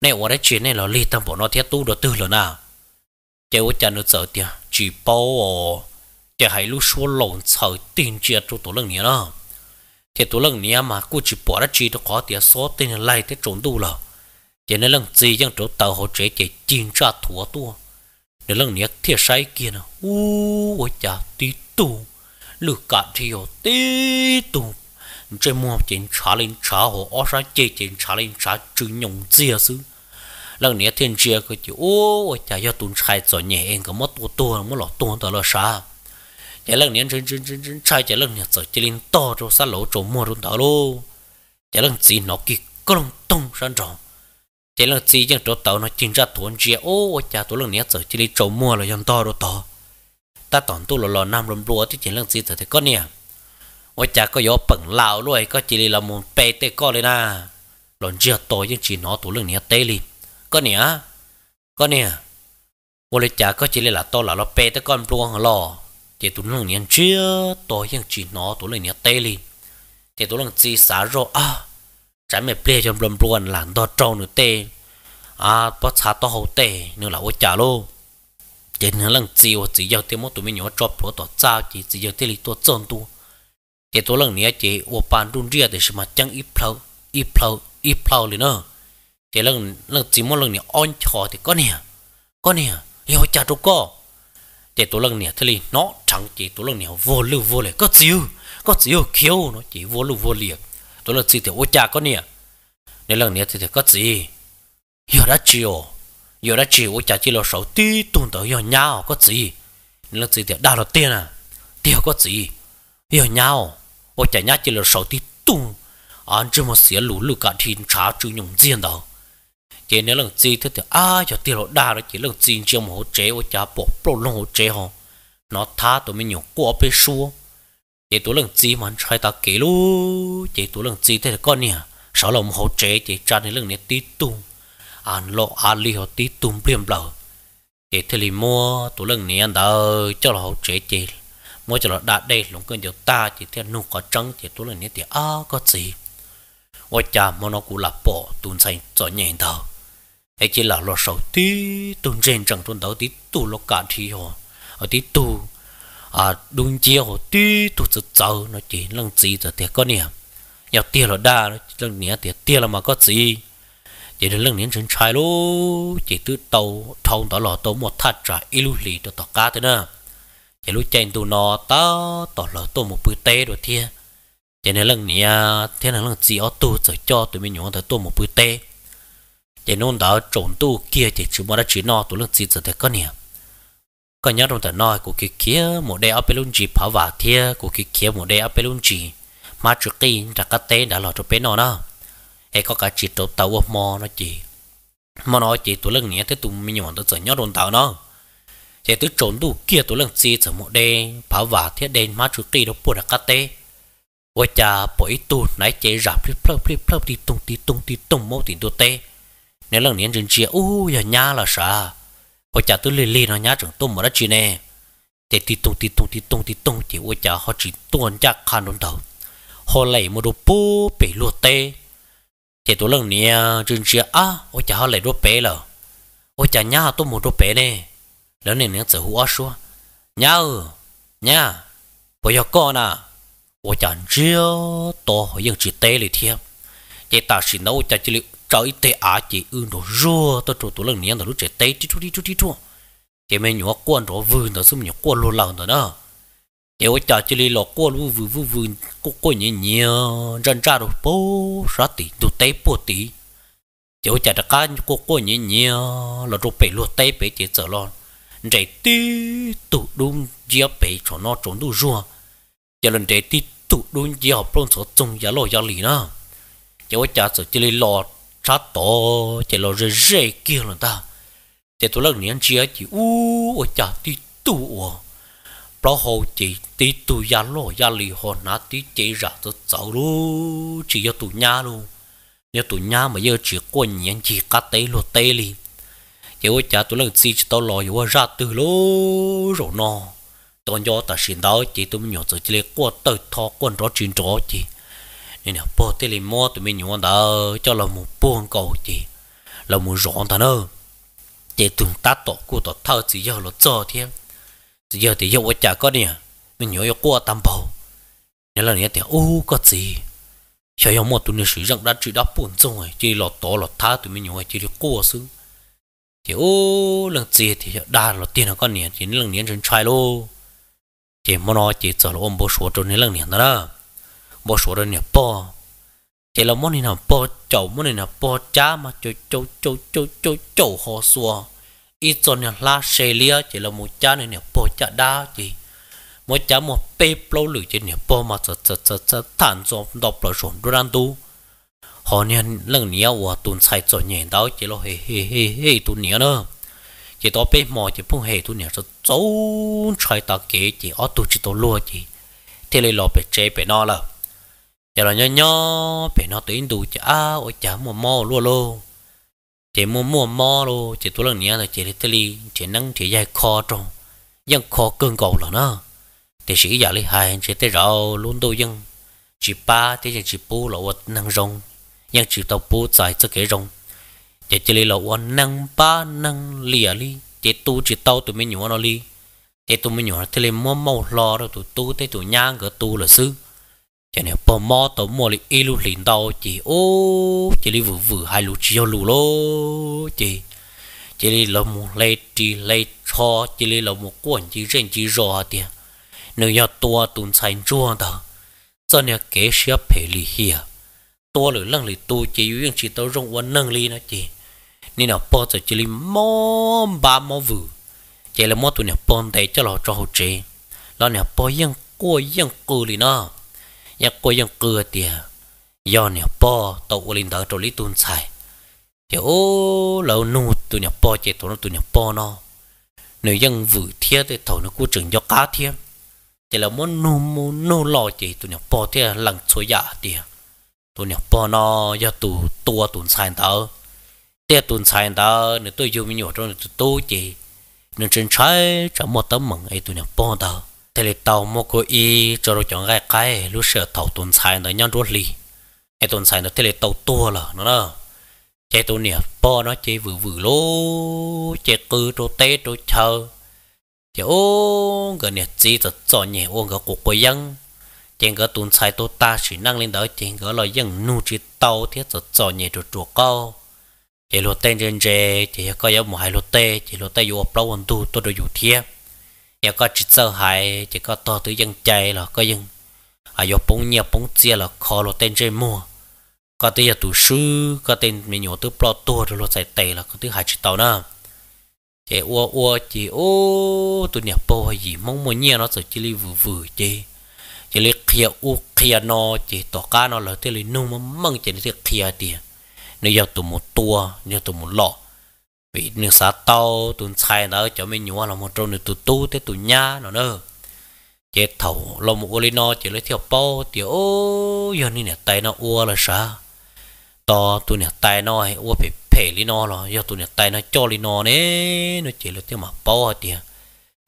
nè ở đây chuyện này là li tâm bỏ nó thiết tu được từ rồi nào chế ô cha nó sợ tiệt chỉ bao ồ chế hay lúc số lộn sợ tin chia cho tổ lần nhé đó chế tổ mà cô chỉ bỏ chỉ cho có tiệt số lại thế trốn đủ rồi chế nên lần gì chẳng chỗ tàu họ chế chế chín cha thua tua nên lần nhé thiệt sai kia nó u ôi cha tí tu lừa cả thiểu tí tu chế mua chuyện trả lên trả họ ở ra chế chuyện trả lên trả chữ nhộng gì lần này thiên chia cái chữ ô chả do tụi trai cho nhẹ em có mất tụi tụi mất lọ tụi tụi là sao chả lần này chân chân chân chân trai chả lần này sợ chỉ linh to cho sa lỗ chỗ mua luôn đó luôn chả lần gì nó kì có lần tung sang trọng chả lần gì chẳng chỗ tàu nó chính ra thuần chia ô chả tụi lần này sợ chỉ linh chỗ mua là dân to rồi to ta tỏn tu lọ lò nam lùm lùa thì chả lần gì thì có nè ôi chả có gió bẩn lão luôn có chỉ là một bê tê co lên à lần chia to nhưng chỉ nó tụi lần này tê liền có nè có nè bố chả có chỉ là to là nó pe tụi nó nhận chưa tôi ยัง chỉ nó tụi nó tê liền thì tụi nó chỉ xả rồi à chả mẹ ple trong lầm luôn đo trâu nữa tê à bó xả to hậu tê nữa là chả luôn chỉ nó lần chỉ và chỉ giao thêm tụi mình nhỏ cho bố tỏ sao chỉ chỉ giao thêm lý chân tu thì tụi lần này chỉ ô bàn đun ria để xem mà ít plau ít plau ít plau liền nữa thế lần lần chỉ một lần nè on chó thì con nè con nè hiểu chả đâu có thế tôi lần nè thế li nó chẳng chỉ tôi lần nè vô lưu vô lệ có chiếu có chiếu khiêu nó chỉ vô lưu vô liệt tôi lần chỉ thì ô cha con nè nên lần nè thì thì có gì hiểu đã chịu hiểu đã chịu, ô cha chỉ là sáu tí tuần tới hiểu nhau có gì nên lần chỉ thì đào là tiền à tiền có gì hiểu nhau ô cha nhá chỉ là sáu tí tuần anh chỉ một xíu lũ lũ cả thiên trả chữ nhung riêng đâu chế nếu lần chi thứ thì à cho tiền lộ đa nó chỉ lần chi trong một hỗ chế ô cha bỏ bỏ lông hỗ chế họ nó tha tụi mình nhổ qua bê xua chế tụi lần chi mà sai ta kể luôn chế tụi lần chi thế là con nè sợ lòng hỗ chế chế cha này lần này tí tung ăn lộ ăn li họ tí tung biếm lầu chế thế thì mua tụi lần này anh đâu cho là hỗ chế chế mua cho là đạt đây lòng cơn điều ta chỉ thế nụ có trắng chế tụi lần này thì à có gì ôi cha mà nó cũng là bỏ tụi xanh cho nhện đâu ấy chỉ là lo sầu tí tuần trên chẳng tuần đầu tí tu lo cả thì họ ở tí tu à đúng chia họ tí tu tự giàu nó chỉ lăng gì giờ tiệt có nè nhà tiền là đa nó lăng nè tiệt tiền là mà có gì chỉ là lăng nè chân trai lô chỉ tự tàu thông đó lo tàu một thắt trả ilu lì cho tàu cá thế nè chỉ lúc chạy tụ nó ta tàu lo tàu một bữa tê rồi thia chỉ là lăng nè thế là lăng gì ở tu rồi cho tụi mình nhổ tới tàu một bữa tê để nôn đó trộn tu kia thì chú mua đã chỉ no tụi lực gì giờ thế có nhỉ có nhớ trong tờ nói của cái kia một đề áp luôn chỉ phá vả thia của cái kia một đề áp luôn chỉ mà trước khi ra cá tê đã lọt trong bên nó đó hay có cả chỉ tàu tàu mò nó chỉ mà nói chỉ tụi lực nhỉ thế tụi mình nhọn tụi giờ nhớ trong tàu nó thế tụi trộn tu kia tụi lực gì giờ một đề phá vả thia đề mà trước khi nó buồn ra cá tê ôi cha bỏ ít tu nãy chế rạp phết phết phấp đi tung đi tung đi tung mô tiền tu tê nếu lần niên trên chia u giờ nhá là sa có chả tôi lì lì nó nhá chẳng tôm mà đã chi nè để tí tung tí tung tí tung tí tung thì ôi chả họ chỉ tuôn chắc khăn đồn đầu họ lấy một đồ bố bể luộc tê thì tôi lần nia à, trên chia à ôi chả họ lấy đồ bể là ôi chả nhá tôi một đồ bể nè lớn này nó tự hú xua nhá ừ nhá bây giờ con à ôi chả chia to họ vẫn chỉ tê lì thiệp chỉ ta xin đâu chả chỉ trời tê á chỉ ư đồ rùa tôi trụ tôi lần niên tao lúc trẻ tê tí chú tí chú tí chú thế mình nhỏ quan đó vườn tao xung nhỏ quan luôn lần tao đó thế ôi chả chỉ lì lọ quan vù vù vù vườn cô cô nhẹ nhẹ răn ra đồ bố ra tí tụ tê bố tí thế ôi chả đặc cá cô cô nhẹ nhẹ là đồ bể lụa tê bể chỉ sợ lon trẻ tê tụ đúng giáp bể cho nó trốn đồ rùa giờ lần trẻ tê tụ đúng giáp bông số chung giá lò giá lì nữa thế ôi chả sợ chỉ lì lọ chả tổ chỉ lo rê rê kia luôn ta chỉ tôi lắc niệm chia chỉ u ở chả tí tu ở bao hồ chỉ tí tu ya lo ya li ho nát tí chỉ ra tôi cháu lu chỉ cho tụ nhà luôn nếu tụ nhà mà giờ chỉ quên niệm chỉ cá tê lo tê li chỉ ở chả tôi lắc gì chỉ tao lo yêu ra từ lô rồi nó tôi cho ta xin đó chỉ tôi nhớ chỉ lấy qua tới thọ quân đó chuyện đó chỉ nên là bỏ tới lì mò tụi mình nhuận đó ờ, cho là một buông cầu chị là một rộn thằng ơ chị từng tát tổ của tổ thơ chị giờ là cho thêm chỉ giờ thì giờ quay trả có nè mình nhớ yêu qua tam bảo nên là nè thì ô có gì cho yêu một tụi nó sử dụng đã chỉ đáp buồn rồi chỉ là tổ là thá tụi mình nhớ chỉ được qua xứ thì ô lần gì thì đa là tiền là con nè chỉ lần nè trên trai luôn chỉ muốn nói chỉ sợ là ông bố số cho nên lần nè đó bỏ số đơn nhà bỏ chỉ là món hình nào bỏ chậu món hình nào bỏ chả mà chậu chậu chậu chậu chậu chậu họ xua ít cho nhà la xe lia chỉ là một chả này nhà bỏ chả đa chỉ một chả một bê lâu lử chỉ nhà bỏ mà sợ sợ sợ sợ thản cho đọc là xuống đôi đàn tu họ nên lần nhớ của tuần sai cho nhẹ đau chỉ là hề hề hề hề tuần nhớ nữa chỉ tao bé mò chỉ phong hệ tu nhớ cho cháu chạy ta kế chỉ ở tu chỉ tao lúa chỉ thế lấy lọ bé chế bé nó là giờ là nhỏ nhỏ, phải nó tới đủ chả ôi chả mua mò luôn lô chỉ mua mua mò lô chỉ tôi lần nhá là chỉ đi tới chỉ nắng chỉ dài kho trong dân kho cương cầu là nó thì sĩ giả lấy hài chỉ tới rau luôn đôi dân chỉ ba thì dân chỉ bu là vật năng rong dân chỉ tàu bu dài cho cái rong chỉ chỉ lý là vật năng ba năng lìa lý chỉ tu chỉ tàu tụi mình nhổ nó lý chỉ tụi mình nhổ thì lấy mua mò lo rồi tụi tu tới tụi nhang cái tu là sư cho nên bò mò tổ mò li y lu lìn đầu chỉ ô chị li vừa vừa hai lu chiêu lu lô chị chỉ li lo mù lê chỉ lê cho chỉ li lo mù quẩn chỉ riêng chỉ rõ tiền nếu nhà tua tụn sành chua đó cho nên kế xếp phải li hia tua lửa lăng li tu chỉ duyên chỉ tao rong quan nâng li nó chị, nên là bò cho chỉ li mò ba mò vừa chỉ là mò tụi nhà bò tay cho lo cho hồ chế lo nhà bò yên cua yên cù li nó nhà cô dân cưa tiề do nhà po tàu của linh đỡ trâu lý tuôn thì ô lâu nu tụi nhà po chạy tụi nó tụi nhà po nó nếu dân vự thiê thì thầu nó cua chừng do cá thiê thì là muốn nu muốn nu lo chạy tụi nhà po thiê lằng xôi giả dạ tiề tụi nhà po nó do tụ tua tụi xài tao tiê tụi xài tao nếu tôi dùng nhiều trong tụi tôi chỉ nên trên trái chẳng một tấm mừng ấy nhà po tao thế là tàu mua cô y cho nó chọn cái cái lúc sửa tàu tuần sai nó nhăn ruột lì cái tuần sai nó thế là tàu to là nó đó chạy tàu nè po nó chạy vừa vừa lố chạy cứ trôi té trôi chờ chạy ô gần nè chỉ cho cho nhẹ ô gần cuộc quay dân chạy cái tuần sai tàu ta chỉ năng lên đó chạy cái là dân nu chỉ tàu thiết cho cho nhẹ trôi trô cao chạy lô tên trên chạy có yếu một hai lô tê chạy lô tê vô bao nhiêu tu tôi được vô thiết giờ có chỉ sơ hại chỉ có to tới dân chạy là có dân à giờ bông nhà bông là khó là tên chơi mua có tới giờ tụ sư có tên mình nhỏ tới pro tua rồi lo chạy tệ là có tới hại chỉ tàu nữa chị ua ua chị ô tụ nhà bông gì mong muốn nhà nó sợ chỉ li vừa vừa chị chỉ li kia u kia nó chỉ tỏ cá nó là tới li nung mà măng chỉ li kia tiền nếu giờ tụ một tua nếu tụ một lọ vì nước xả tàu tụi sai nữa cho mình nhúa là một trong những tụi tu thế tụi nhá nó nữa chết thầu lo một cái no chỉ lấy theo bao tiểu giờ này nè tay nó ua là sao to tụi nè tay nó hay ua phải phê li nó rồi giờ tụi nè tay nó cho li nó nè nó chỉ lấy theo mà po thì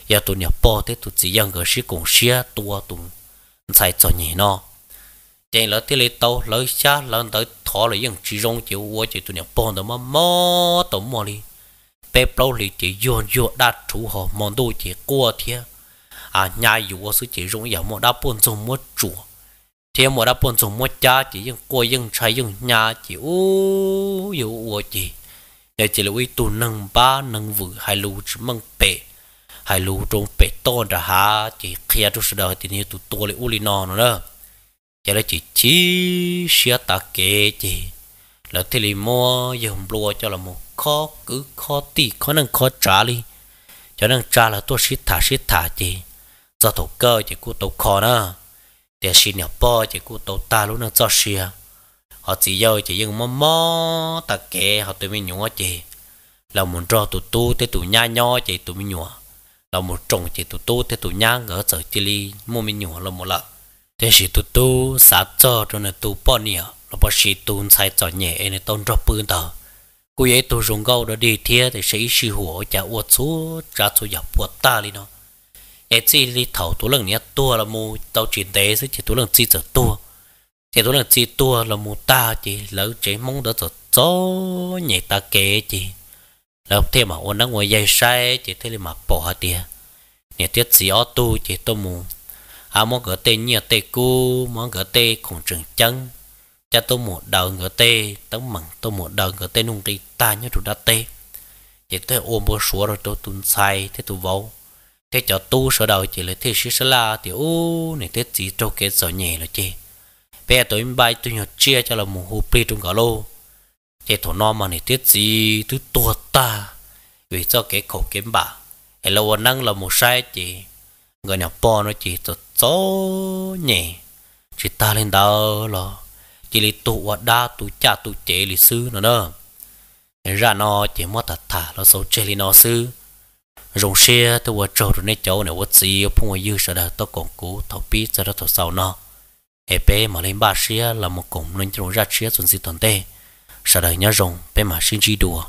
giờ tụi nè po thế tụi chỉ dân người sĩ cùng xia tua tụi sai cho nhỉ nó chạy lỡ thì lấy tàu lấy xa lần tới thọ lấy dân chỉ rong chịu ua chỉ tụi nè bao đó mà mò tổng mò đi bé bao lì chỉ yon yon đã chủ họ món đồ chỉ qua thế à nhà yếu sự chỉ dùng yếu mà đã bận rộn mất chùa thế mà đã bận rộn mất cha chỉ dùng qua dùng trái dùng nhà chỉ ô yếu ô chỉ nhà chỉ lưu ý tu nâng ba nâng vừa hai lưu chỉ măng bể hai lưu trong bể to đã ha chỉ kia tu sơ đời thì nhiều tu to lại u li nọ nữa chỉ là chỉ chỉ xia ta kê chỉ là thì lì mua giờ không lúa cho là một khó cứ khó tì khó năng khó trả đi cho nên trả là tôi xịt thả xịt thả chị do tổ cơ chị cô tổ khó nữa để xin nhà bò chị cô tổ ta luôn nó cho xia, à. họ chỉ giờ chị dùng mò mò ta kệ họ tụi mình nhổ chị là muốn cho tụi tu tới tụi nha nho chị tụi mình nhổ, là một trồng chị tụi tu tới tụi nha ngỡ sợ chị li, mua mình nhổ là một lợ thế chị tụi tu sát cho cho nên tu bò nhiều nó bỏ xì tùn sai cho nhẹ nên tôn rập bươn tờ cô ấy tôi dùng gâu đó đi thia thì sẽ xì hùa chả uột số ra số dọc uột ta đi nó ấy chỉ đi thầu tôi lần nhé tua là mù, tàu chuyển tế chứ chỉ tôi lần chỉ trở tua thì tôi lần chỉ tua là mù ta chỉ lỡ chỉ mong đó giờ gió nhẹ ta kế chỉ lỡ thêm mà ôn nó ngồi dây sai chỉ thế là mà bỏ đi, nhẹ tiết gì ở tu chỉ tôi mù, à mong gỡ tê nhẹ tê cu mong gỡ tê khủng trường chân cha tôi một đầu ngựa tê tấm mặn tôi một đầu ngựa tê nung đi ta nhớ trụ đá tê thì tôi ôm bố số rồi tôi tun sai thế tôi vô thế cho tu sợ đầu chỉ lấy thế sĩ sơ la thì u này thế gì trâu kế sợ nhẹ là chê bây tôi im bay tôi nhớ chia cho là một hồ pri trong cả lô thế thổ no mà này thế gì tôi tua ta vì sao cái khẩu kiếm bả hay là quan năng là một sai chị người nhà po nó chỉ tôi số nhẹ chỉ ta lên đó rồi chỉ là tụ ở đa tụ cha tụ chế lì sư nó nè ra nó chỉ mất thật thả nó số chế lì nó sư rồng xe tôi vừa trâu rồi nấy cháu này vớt gì phun ở dư sợ đời tôi còn cú thầu pi sợ đời thầu sau nó hệ bé mà lên ba xe là một cổng nên trồng ra xe xuống gì toàn tê sợ đời nhá rồng bé mà xin chi đùa